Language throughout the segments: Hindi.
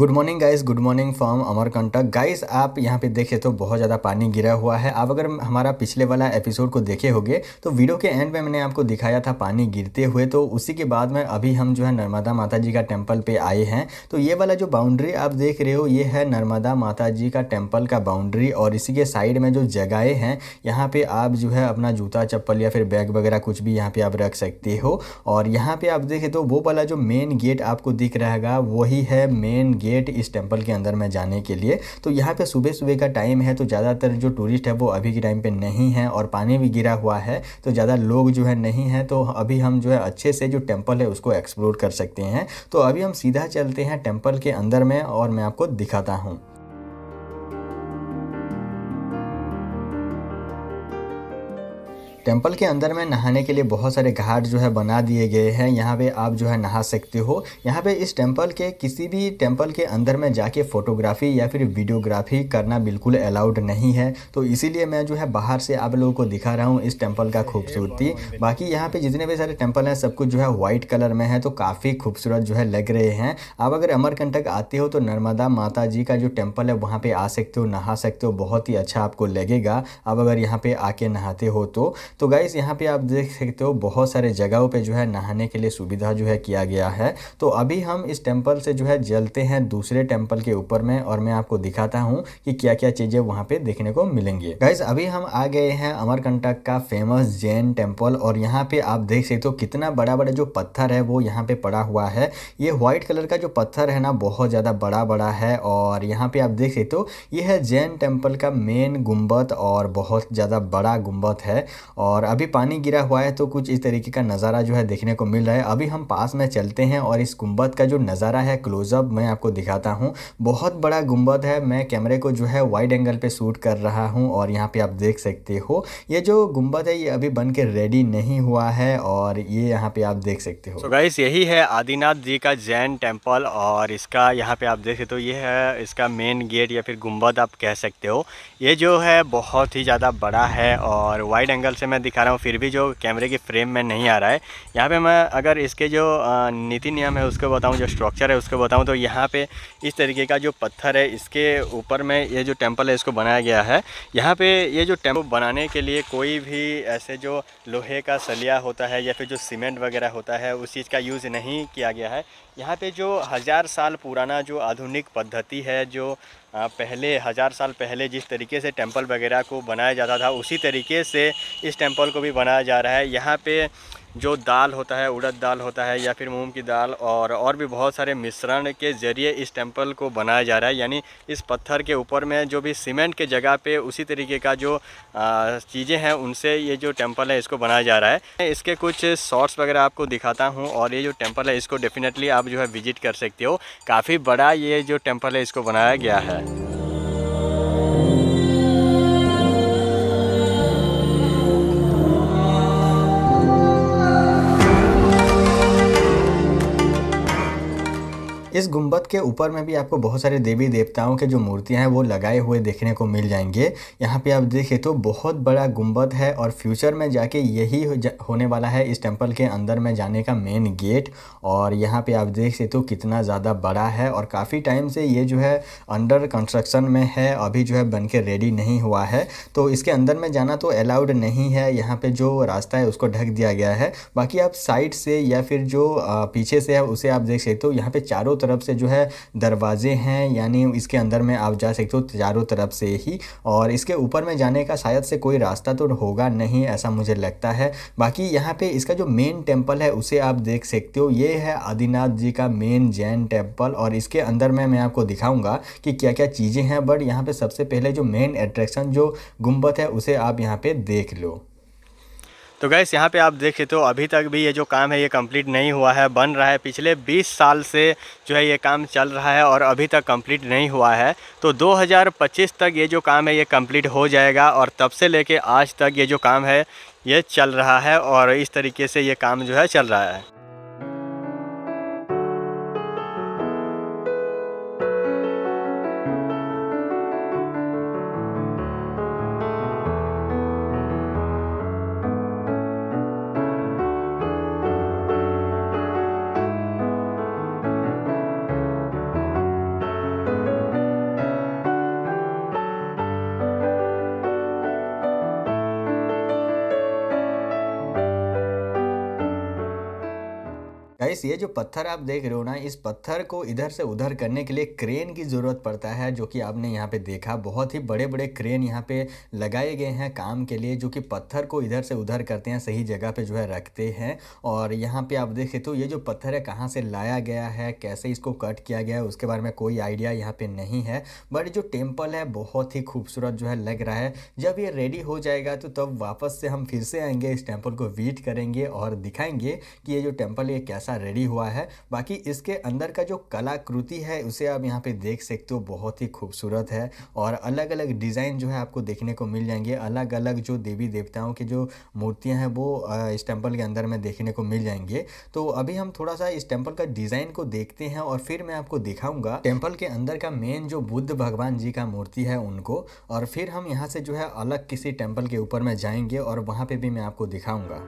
good morning guys good morning from Amarkantak guys आप यहाँ पे देखे तो बहुत ज़्यादा पानी गिरा हुआ है आप अगर हमारा पिछले वाला एपिसोड को देखे होगे तो वीडियो के एंड में मैंने आपको दिखाया था पानी गिरते हुए तो उसी के बाद में अभी हम जो है नर्मदा माता जी का टेम्पल पे आए हैं तो ये वाला जो बाउंड्री आप देख रहे हो ये है नर्मदा माता जी का टेम्पल का बाउंड्री और इसी के साइड में जो जगहें हैं यहाँ पर आप जो है अपना जूता चप्पल या फिर बैग वगैरह कुछ भी यहाँ पर आप रख सकते हो और यहाँ पर आप देखे तो वो वाला जो मेन गेट आपको दिख रहेगा वही है मेन गेट गेट इस टेम्पल के अंदर में जाने के लिए तो यहाँ पे सुबह सुबह का टाइम है तो ज़्यादातर जो टूरिस्ट है वो अभी के टाइम पे नहीं है और पानी भी गिरा हुआ है तो ज़्यादा लोग जो है नहीं है तो अभी हम जो है अच्छे से जो टेम्पल है उसको एक्सप्लोर कर सकते हैं तो अभी हम सीधा चलते हैं टेम्पल के अंदर में और मैं आपको दिखाता हूँ टेम्पल के अंदर में नहाने के लिए बहुत सारे घाट जो है बना दिए गए हैं यहाँ पे आप जो है नहा सकते हो यहाँ पे इस टेम्पल के किसी भी टेम्पल के अंदर में जाके फोटोग्राफी या फिर वीडियोग्राफी करना बिल्कुल अलाउड नहीं है तो इसीलिए मैं जो है बाहर से आप लोगों को दिखा रहा हूँ इस टेम्पल का खूबसूरती बाकी यहाँ पे जितने भी सारे टेम्पल हैं सब कुछ जो है वाइट कलर में है तो काफ़ी खूबसूरत जो है लग रहे हैं आप अगर अमरकंटक आते हो तो नर्मदा माता जी का जो टेम्पल है वहाँ पर आ सकते हो नहा सकते हो बहुत ही अच्छा आपको लगेगा आप अगर यहाँ पर आके नहाते हो तो तो गाइज़ यहाँ पे आप देख सकते हो बहुत सारे जगहों पे जो है नहाने के लिए सुविधा जो है किया गया है तो अभी हम इस टेम्पल से जो है जलते हैं दूसरे टेम्पल के ऊपर में और मैं आपको दिखाता हूँ कि क्या क्या चीज़ें वहाँ पे देखने को मिलेंगी गाइज अभी हम आ गए हैं अमरकंटक का फेमस जैन टेम्पल और यहाँ पे आप देख सकते हो कितना बड़ा बड़ा जो पत्थर है वो यहाँ पे पड़ा हुआ है ये व्हाइट कलर का जो पत्थर है ना बहुत ज़्यादा बड़ा बड़ा है और यहाँ पे आप देख सकते हो ये है जैन टेम्पल का मेन गुम्बद और बहुत ज़्यादा बड़ा गुम्बद है और और अभी पानी गिरा हुआ है तो कुछ इस तरीके का नज़ारा जो है देखने को मिल रहा है अभी हम पास में चलते हैं और इस गुम्बद का जो नज़ारा है क्लोजअप मैं आपको दिखाता हूँ बहुत बड़ा गुम्बद है मैं कैमरे को जो है वाइड एंगल पर शूट कर रहा हूँ और यहाँ पर आप देख सकते हो ये जो गुम्बद है ये अभी बन के रेडी नहीं हुआ है और ये यहाँ पर आप देख सकते हो गाइस यही है आदिनाथ जी का जैन टेम्पल और इसका यहाँ पर आप देख सकते हो तो ये है इसका मेन गेट या फिर गुम्बद आप कह सकते हो ये जो है बहुत ही ज़्यादा बड़ा है और वाइड एंगल से मैं मैं दिखा रहा हूँ फिर भी जो कैमरे के फ्रेम में नहीं आ रहा है यहाँ पे मैं अगर इसके जो नीति नियम है उसको बताऊँ जो स्ट्रक्चर है उसको बताऊँ तो यहाँ पे इस तरीके का जो पत्थर है इसके ऊपर में ये जो टेम्पल है इसको बनाया गया है यहाँ पे ये जो टेम्पल बनाने के लिए कोई भी ऐसे जो लोहे का सलिया होता है या फिर जो सीमेंट वगैरह होता है उस चीज़ का यूज़ नहीं किया गया है यहाँ पे जो हज़ार साल पुराना जो आधुनिक पद्धति है जो पहले हज़ार साल पहले जिस तरीके से टेंपल वगैरह को बनाया जाता था उसी तरीके से इस टेंपल को भी बनाया जा रहा है यहाँ पे जो दाल होता है उड़द दाल होता है या फिर मूंग की दाल और और भी बहुत सारे मिश्रण के ज़रिए इस टेम्पल को बनाया जा रहा है यानी इस पत्थर के ऊपर में जो भी सीमेंट के जगह पे उसी तरीके का जो चीज़ें हैं उनसे ये जो टेम्पल है इसको बनाया जा रहा है इसके कुछ शॉर्ट्स वगैरह आपको दिखाता हूँ और ये जो टेम्पल है इसको डेफिनेटली आप जो है विजिट कर सकते हो काफ़ी बड़ा ये जो टेम्पल है इसको बनाया गया है इस गुम्बद के ऊपर में भी आपको बहुत सारे देवी देवताओं के जो मूर्तियां हैं वो लगाए हुए देखने को मिल जाएंगे यहाँ पे आप देखें तो बहुत बड़ा गुम्बद है और फ्यूचर में जाके यही होने वाला है इस टेम्पल के अंदर में जाने का मेन गेट और यहाँ पे आप देख सकते हो कितना ज़्यादा बड़ा है और काफ़ी टाइम से ये जो है अंडर कंस्ट्रक्शन में है अभी जो है बन के रेडी नहीं हुआ है तो इसके अंदर में जाना तो अलाउड नहीं है यहाँ पे जो रास्ता है उसको ढक दिया गया है बाकी आप साइड से या फिर जो पीछे से है उसे आप देख सकते हो यहाँ पे चारों तरफ से जो है दरवाजे हैं यानी इसके अंदर में आप जा सकते हो चारों तरफ से ही और इसके ऊपर में जाने का शायद से कोई रास्ता तो होगा नहीं ऐसा मुझे लगता है बाकी यहाँ पे इसका जो मेन टेम्पल है उसे आप देख सकते हो ये है आदिनाथ जी का मेन जैन टेम्पल और इसके अंदर में मैं आपको दिखाऊंगा कि क्या क्या चीज़ें हैं बट यहाँ पे सबसे पहले जो मेन अट्रैक्शन जो गुम्बद है उसे आप यहाँ पे देख लो तो गैस यहाँ पे आप देख सकते हो अभी तक भी ये जो काम है ये कंप्लीट नहीं हुआ है बन रहा है पिछले 20 साल से जो है ये काम चल रहा है और अभी तक कंप्लीट नहीं हुआ है तो 2025 तक ये जो काम है ये कंप्लीट हो जाएगा और तब से लेके आज तक ये जो काम है ये चल रहा है और इस तरीके से ये काम जो है चल रहा है गाइस ये जो पत्थर आप देख रहे हो ना इस पत्थर को इधर से उधर करने के लिए क्रेन की ज़रूरत पड़ता है जो कि आपने यहाँ पे देखा बहुत ही बड़े बड़े क्रेन यहाँ पे लगाए गए हैं काम के लिए जो कि पत्थर को इधर से उधर करते हैं सही जगह पे जो है रखते हैं और यहाँ पे आप देखे तो ये जो पत्थर है कहाँ से लाया गया है कैसे इसको कट किया गया है उसके बारे में कोई आइडिया यहाँ पर नहीं है बट जो टेम्पल है बहुत ही खूबसूरत जो है लग रहा है जब ये रेडी हो जाएगा तो तब वापस से हम फिर से आएंगे इस टेम्पल को वीट करेंगे और दिखाएंगे कि ये जो टेम्पल ये कैसा रेडी हुआ है बाकी इसके अंदर का जो कलाकृति है उसे आप यहाँ पे देख सकते हो बहुत ही खूबसूरत है और अलग अलग डिज़ाइन जो है आपको देखने को मिल जाएंगे अलग अलग जो देवी देवताओं की जो मूर्तियाँ हैं वो इस टेम्पल के अंदर में देखने को मिल जाएंगे तो अभी हम थोड़ा सा इस टेम्पल का डिज़ाइन को देखते हैं और फिर मैं आपको दिखाऊँगा टेम्पल के अंदर का मेन जो बुद्ध भगवान जी का मूर्ति है उनको और फिर हम यहाँ से जो है अलग किसी टेम्पल के ऊपर में जाएंगे और वहाँ पर भी मैं आपको दिखाऊँगा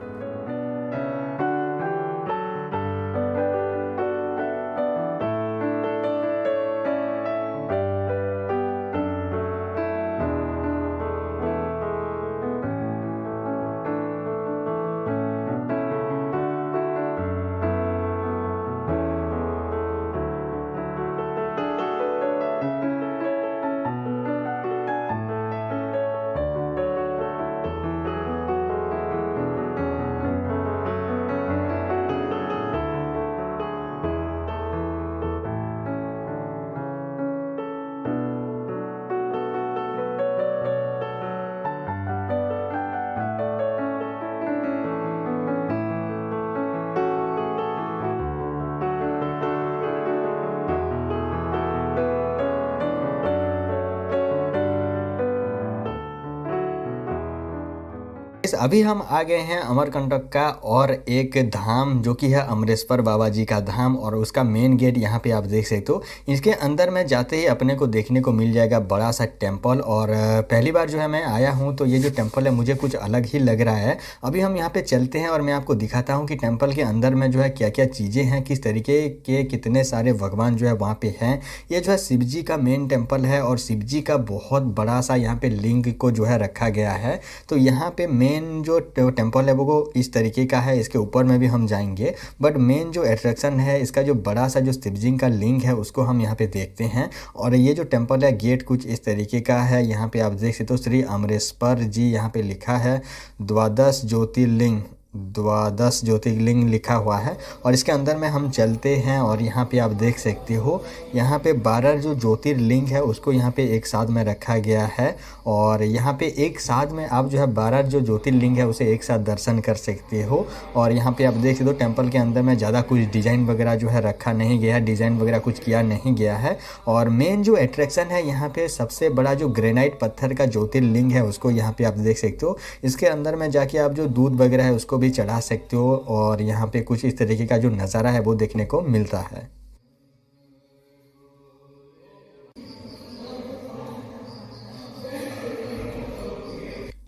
अभी हम आ गए हैं अमरकंटक का और एक धाम जो कि है अमरेश्वर बाबा जी का धाम और उसका मेन गेट यहाँ पे आप देख सकते हो इसके अंदर में जाते ही अपने को देखने को मिल जाएगा बड़ा सा टेम्पल और पहली बार जो है मैं आया हूँ तो ये जो टेम्पल है मुझे कुछ अलग ही लग रहा है अभी हम यहाँ पर चलते हैं और मैं आपको दिखाता हूँ कि टेम्पल के अंदर में जो है क्या क्या चीज़ें हैं किस तरीके के कितने सारे भगवान जो है वहाँ पर हैं ये जो है शिव जी का मेन टेम्पल है और शिव जी का बहुत बड़ा सा यहाँ पर लिंग को जो है रखा गया है तो यहाँ पे मेन जो टेम्पल है वो इस तरीके का है इसके ऊपर में भी हम जाएंगे बट मेन जो एट्रैक्शन है इसका जो बड़ा सा जो शिवजिंग का लिंग है उसको हम यहाँ पे देखते हैं और ये जो टेम्पल है गेट कुछ इस तरीके का है यहाँ पे आप देख सकते हो तो श्री अमरेश्वर जी यहाँ पे लिखा है द्वादश ज्योतिर्लिंग द्वादश ज्योतिर्लिंग लिखा हुआ है और इसके अंदर में हम चलते हैं और यहाँ पे आप देख सकते हो यहाँ पे बारह जो ज्योतिर्लिंग है उसको यहाँ पे एक साथ में रखा गया है और यहाँ पे एक साथ में आप जो है बारह जो ज्योतिर्लिंग है उसे एक साथ दर्शन कर सकते हो और यहाँ पे आप देख सकते हो टेम्पल के अंदर में ज़्यादा कुछ डिज़ाइन वगैरह जो है रखा नहीं गया है डिज़ाइन वगैरह कुछ किया नहीं गया है और मेन जो अट्रैक्शन है यहाँ पर सबसे बड़ा जो ग्रेनाइट पत्थर का ज्योतिर्लिंग है उसको यहाँ पर आप देख सकते हो इसके अंदर में जाके आप जो दूध वगैरह है उसको भी चढ़ा सकते हो और यहाँ पे कुछ इस तरीके का जो नज़ारा है वो देखने को मिलता है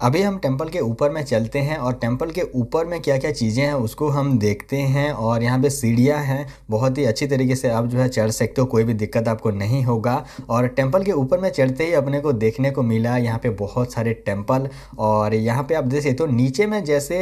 अभी हम टेम्पल के ऊपर में चलते हैं और टेम्पल के ऊपर में क्या क्या चीज़ें हैं उसको हम देखते हैं और यहाँ पे सीढ़ियाँ हैं बहुत ही अच्छी तरीके से आप जो है चढ़ सकते हो कोई भी दिक्कत आपको नहीं होगा और टेम्पल के ऊपर में चढ़ते ही अपने को देखने को मिला यहाँ पे बहुत सारे टेम्पल और यहाँ पे आप देख सकते हो तो नीचे में जैसे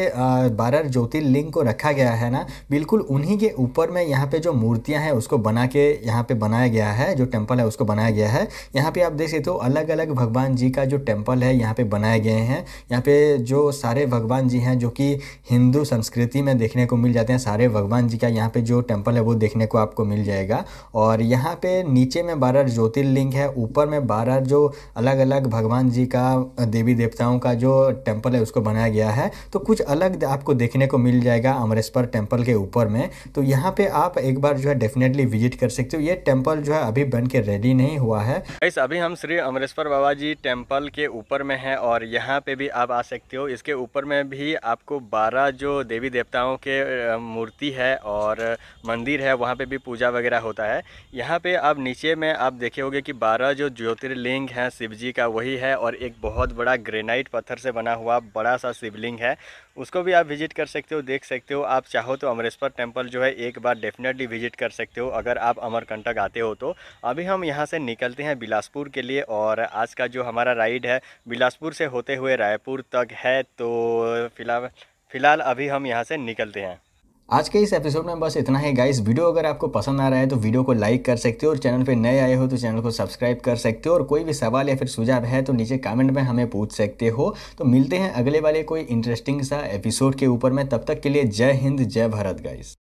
बारह ज्योतिर्लिंग को रखा गया है ना बिल्कुल उन्हीं के ऊपर में यहाँ पर जो मूर्तियाँ हैं उसको बना के यहाँ पर बनाया गया है जो टेम्पल है उसको बनाया गया है यहाँ पर आप देख सकते हो अलग अलग भगवान जी का जो टेम्पल है यहाँ पर बनाए गए हैं यहाँ पे जो सारे भगवान जी हैं जो कि हिंदू संस्कृति में देखने को मिल जाते हैं सारे भगवान जी का यहाँ पे जो टेम्पल है वो देखने को आपको मिल जाएगा और यहाँ पे नीचे में बारह ज्योतिर्लिंग है ऊपर में बारह जो अलग अलग भगवान जी का देवी देवताओं का जो टेम्पल है उसको बनाया गया है तो कुछ अलग आपको देखने को मिल जाएगा अमरेश्वर टेम्पल के ऊपर में तो यहाँ पे आप एक बार जो है डेफिनेटली विजिट कर सकते हो ये टेम्पल जो है अभी बन के रेडी नहीं हुआ है अभी हम श्री अमरेश्वर बाबा जी टेम्पल के ऊपर में है और यहाँ पे पे भी आप आ सकते हो इसके ऊपर में भी आपको 12 जो देवी देवताओं के मूर्ति है और मंदिर है वहाँ पे भी पूजा वगैरह होता है यहाँ पे आप नीचे में आप देखे होंगे कि 12 जो ज्योतिर्लिंग हैं शिव जी का वही है और एक बहुत बड़ा ग्रेनाइट पत्थर से बना हुआ बड़ा सा शिवलिंग है उसको भी आप विजिट कर सकते हो देख सकते हो आप चाहो तो अमरेश्वर टेम्पल जो है एक बार डेफिनेटली विजिट कर सकते हो अगर आप अमरकंटक आते हो तो अभी हम यहाँ से निकलते हैं बिलासपुर के लिए और आज का जो हमारा राइड है बिलासपुर से होते हुए रायपुर तक है तो फिलहाल फिलहाल अभी हम यहाँ से निकलते हैं आज के इस एपिसोड में बस इतना ही गाइस वीडियो अगर आपको पसंद आ रहा है तो वीडियो को लाइक कर सकते हो और चैनल पे नए आए हो तो चैनल को सब्सक्राइब कर सकते हो और कोई भी सवाल या फिर सुझाव है तो नीचे कमेंट में हमें पूछ सकते हो तो मिलते हैं अगले वाले कोई इंटरेस्टिंग सा एपिसोड के ऊपर में तब तक के लिए जय हिंद जय भारत गाइस